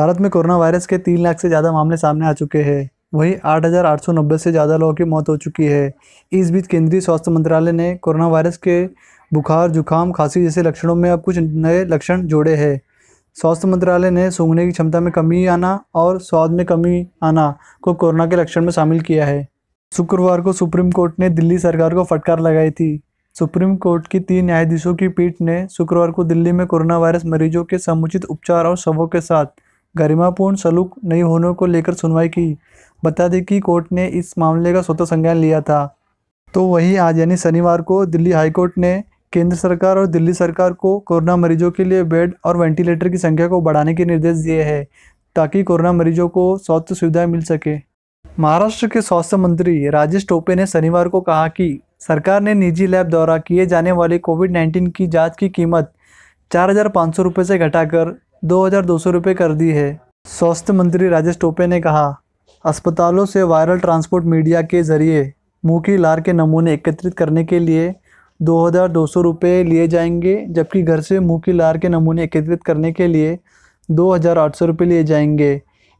भारत में corona virus के तीन लाख से ज़्यादा मामले सामने आ चुके हैं वहीं आठ आठ हज़ार सौ नब्बे से ज़्यादा लोगों की मौत हो चुकी है इस बीच केंद्रीय स्वास्थ्य मंत्रालय ने कोरोना वायरस के बुखार जुकाम खांसी जैसे लक्षणों में अब कुछ नए लक्षण जोड़े हैं स्वास्थ्य मंत्रालय ने सूंघने की क्षमता में कमी आना और स्वाद में कमी आना को कोरोना के लक्षण में शामिल किया है शुक्रवार को सुप्रीम कोर्ट ने दिल्ली सरकार को फटकार लगाई थी सुप्रीम कोर्ट की तीन न्यायाधीशों की पीठ ने शुक्रवार को दिल्ली में कोरोना वायरस मरीजों के समुचित उपचार और शवों के साथ गरिमापूर्ण सलूक नहीं होने को लेकर सुनवाई की बता दें कि कोर्ट ने इस मामले का स्वतः संज्ञान लिया था तो वहीं आज यानी शनिवार को दिल्ली हाईकोर्ट ने केंद्र सरकार और दिल्ली सरकार को कोरोना मरीजों के लिए बेड और वेंटिलेटर की संख्या को बढ़ाने के निर्देश दिए हैं ताकि कोरोना मरीजों को स्वास्थ्य सुविधाएं मिल सके महाराष्ट्र के स्वास्थ्य मंत्री राजेश टोपे ने शनिवार को कहा कि सरकार ने निजी लैब द्वारा किए जाने वाले कोविड 19 की जांच की कीमत चार हज़ार पाँच सौ रुपये से घटाकर दो हज़ार दो सौ रुपये कर दी है स्वास्थ्य मंत्री राजेश टोपे ने कहा अस्पतालों से वायरल ट्रांसपोर्ट मीडिया के जरिए मुँह की लार के नमूने एकत्रित करने के लिए दो हज़ार दो सौ रुपये लिए जाएंगे जबकि घर से मुँह की लार के नमूने एकत्रित करने के लिए दो हज़ार आठ सौ रुपये लिए जाएंगे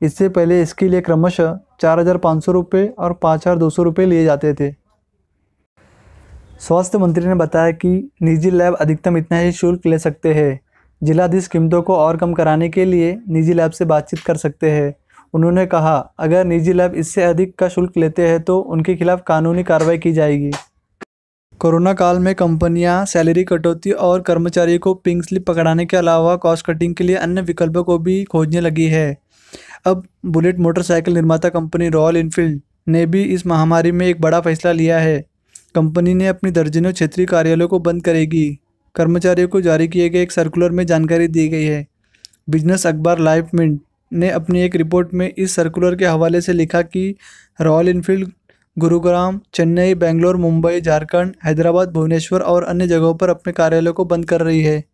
इससे पहले इसके लिए क्रमशः चार हज़ार पाँच सौ रुपये और पाँच हज़ार दो सौ रुपये लिए जाते थे स्वास्थ्य मंत्री ने बताया कि निजी लैब अधिकतम इतना ही शुल्क ले सकते हैं जिलाधीश कीमतों को और कम कराने के लिए निजी लैब से बातचीत कर सकते हैं उन्होंने कहा अगर निजी लैब इससे अधिक का शुल्क लेते हैं तो उनके खिलाफ कानूनी कार्रवाई की जाएगी कोरोना काल में कंपनियां सैलरी कटौती और कर्मचारियों को पिंक स्लिप पकड़ाने के अलावा कॉस्ट कटिंग के लिए अन्य विकल्पों को भी खोजने लगी है अब बुलेट मोटरसाइकिल निर्माता कंपनी रॉयल इनफील्ड ने भी इस महामारी में एक बड़ा फैसला लिया है कंपनी ने अपनी दर्जनों क्षेत्रीय कार्यालयों को बंद करेगी कर्मचारियों को जारी किए गए एक सर्कुलर में जानकारी दी गई है बिजनेस अखबार लाइफ मिंट ने अपनी एक रिपोर्ट में इस सर्कुलर के हवाले से लिखा कि रॉयल इनफील्ड गुरुग्राम चेन्नई बेंगलोर मुंबई झारखंड हैदराबाद भुवनेश्वर और अन्य जगहों पर अपने कार्यालयों को बंद कर रही है